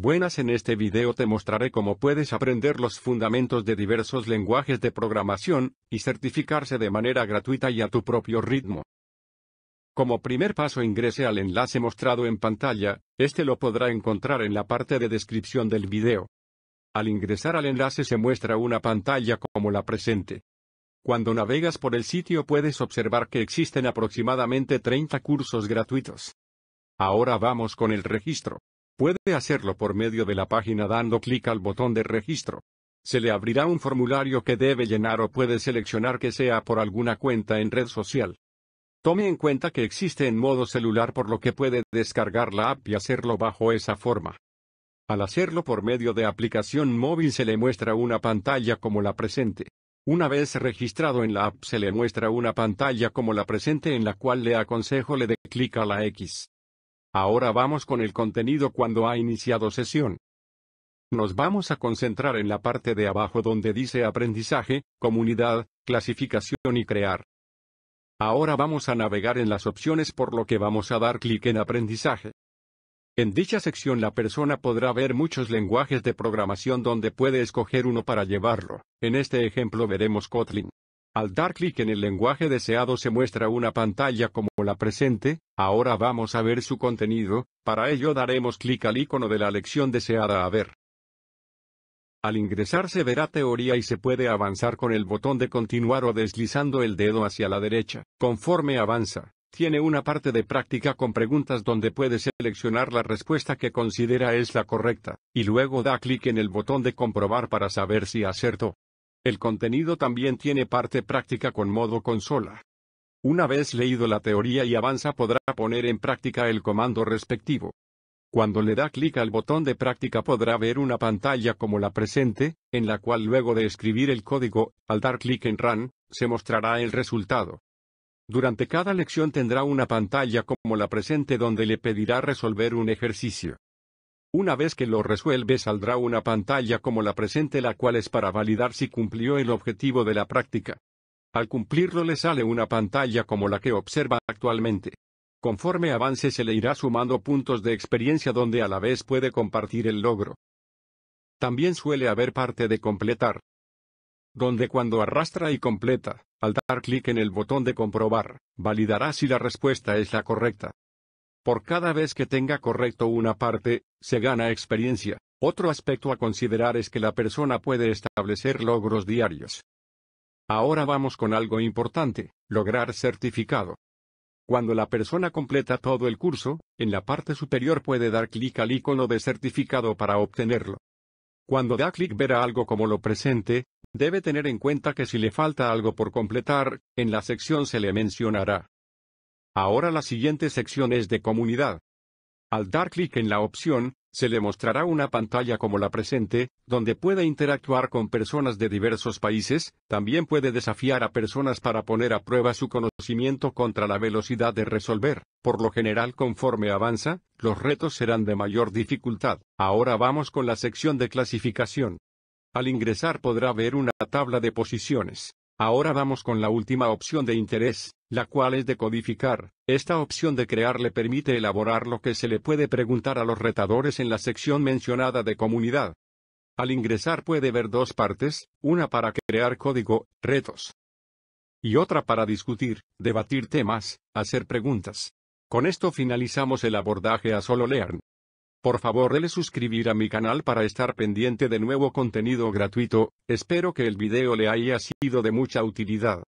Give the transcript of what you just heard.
buenas en este video te mostraré cómo puedes aprender los fundamentos de diversos lenguajes de programación, y certificarse de manera gratuita y a tu propio ritmo. Como primer paso ingrese al enlace mostrado en pantalla, este lo podrá encontrar en la parte de descripción del video. Al ingresar al enlace se muestra una pantalla como la presente. Cuando navegas por el sitio puedes observar que existen aproximadamente 30 cursos gratuitos. Ahora vamos con el registro. Puede hacerlo por medio de la página dando clic al botón de registro. Se le abrirá un formulario que debe llenar o puede seleccionar que sea por alguna cuenta en red social. Tome en cuenta que existe en modo celular por lo que puede descargar la app y hacerlo bajo esa forma. Al hacerlo por medio de aplicación móvil se le muestra una pantalla como la presente. Una vez registrado en la app se le muestra una pantalla como la presente en la cual le aconsejo le dé clic a la X. Ahora vamos con el contenido cuando ha iniciado sesión. Nos vamos a concentrar en la parte de abajo donde dice aprendizaje, comunidad, clasificación y crear. Ahora vamos a navegar en las opciones por lo que vamos a dar clic en aprendizaje. En dicha sección la persona podrá ver muchos lenguajes de programación donde puede escoger uno para llevarlo. En este ejemplo veremos Kotlin. Al dar clic en el lenguaje deseado se muestra una pantalla como la presente, ahora vamos a ver su contenido, para ello daremos clic al icono de la lección deseada a ver. Al ingresar se verá teoría y se puede avanzar con el botón de continuar o deslizando el dedo hacia la derecha. Conforme avanza, tiene una parte de práctica con preguntas donde puede seleccionar la respuesta que considera es la correcta, y luego da clic en el botón de comprobar para saber si acertó. El contenido también tiene parte práctica con modo consola. Una vez leído la teoría y avanza podrá poner en práctica el comando respectivo. Cuando le da clic al botón de práctica podrá ver una pantalla como la presente, en la cual luego de escribir el código, al dar clic en Run, se mostrará el resultado. Durante cada lección tendrá una pantalla como la presente donde le pedirá resolver un ejercicio. Una vez que lo resuelve saldrá una pantalla como la presente la cual es para validar si cumplió el objetivo de la práctica. Al cumplirlo le sale una pantalla como la que observa actualmente. Conforme avance se le irá sumando puntos de experiencia donde a la vez puede compartir el logro. También suele haber parte de completar, donde cuando arrastra y completa, al dar clic en el botón de comprobar, validará si la respuesta es la correcta. Por cada vez que tenga correcto una parte, se gana experiencia. Otro aspecto a considerar es que la persona puede establecer logros diarios. Ahora vamos con algo importante, lograr certificado. Cuando la persona completa todo el curso, en la parte superior puede dar clic al icono de certificado para obtenerlo. Cuando da clic verá algo como lo presente, debe tener en cuenta que si le falta algo por completar, en la sección se le mencionará. Ahora la siguiente sección es de comunidad. Al dar clic en la opción, se le mostrará una pantalla como la presente, donde puede interactuar con personas de diversos países, también puede desafiar a personas para poner a prueba su conocimiento contra la velocidad de resolver. Por lo general conforme avanza, los retos serán de mayor dificultad. Ahora vamos con la sección de clasificación. Al ingresar podrá ver una tabla de posiciones. Ahora vamos con la última opción de interés, la cual es de codificar. Esta opción de crear le permite elaborar lo que se le puede preguntar a los retadores en la sección mencionada de comunidad. Al ingresar puede ver dos partes, una para crear código, retos, y otra para discutir, debatir temas, hacer preguntas. Con esto finalizamos el abordaje a Solo Learn. Por favor dele suscribir a mi canal para estar pendiente de nuevo contenido gratuito, espero que el video le haya sido de mucha utilidad.